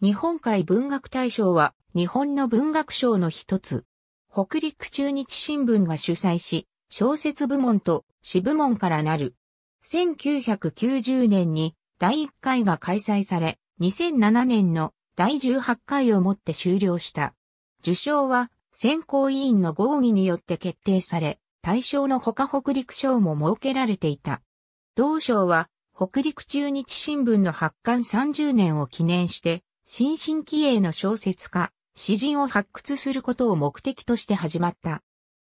日本海文学大賞は日本の文学賞の一つ。北陸中日新聞が主催し、小説部門と詩部門からなる。1990年に第1回が開催され、2007年の第18回をもって終了した。受賞は選考委員の合議によって決定され、対象の他北陸賞も設けられていた。同賞は北陸中日新聞の発刊30年を記念して新進気鋭の小説家、詩人を発掘することを目的として始まった。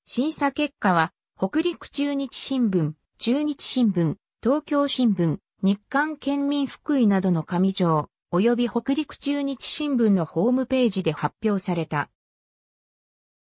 審査結果は、北陸中日新聞、中日新聞、東京新聞、日刊県民福井などの上条、及び北陸中日新聞のホームページで発表された。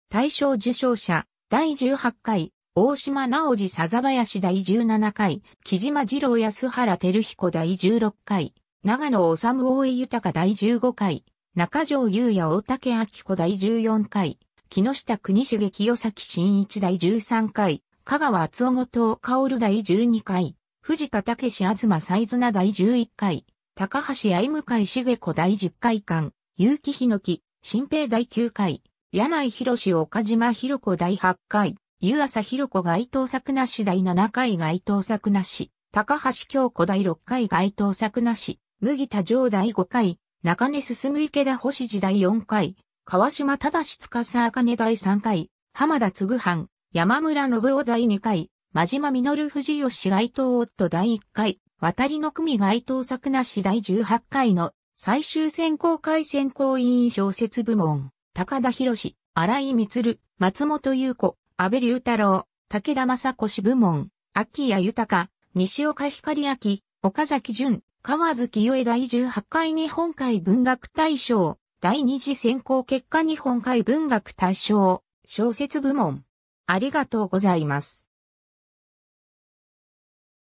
大賞受賞者、第18回、大島直治笹林第17回、木島二郎安原照彦第16回、長野治大江豊第15回、中条優也大竹明子第14回、木下国重清崎新一第13回、香川厚尾後香薫第12回、藤田武史東西綱第11回、高橋愛向井茂子第10回間、結城ひのき、新平第9回、柳井博岡島博子第8回、湯浅博子該当作なし第7回該当作なし、高橋京子第6回該当作なし、麦田城第5回、中根進池田星次第4回、川島忠司茜第3回、浜田嗣藩、山村信夫第2回、真島実藤吉街頭夫第1回、渡りの組街頭作なし第18回の最終選考会選考委員小説部門、高田博士、荒井光、松本優子、安倍龍太郎、武田正子氏部門、秋谷豊、西岡光明、岡崎淳、川月与枝第18回日本海文学大賞、第二次選考結果日本海文学大賞、小説部門。ありがとうございます。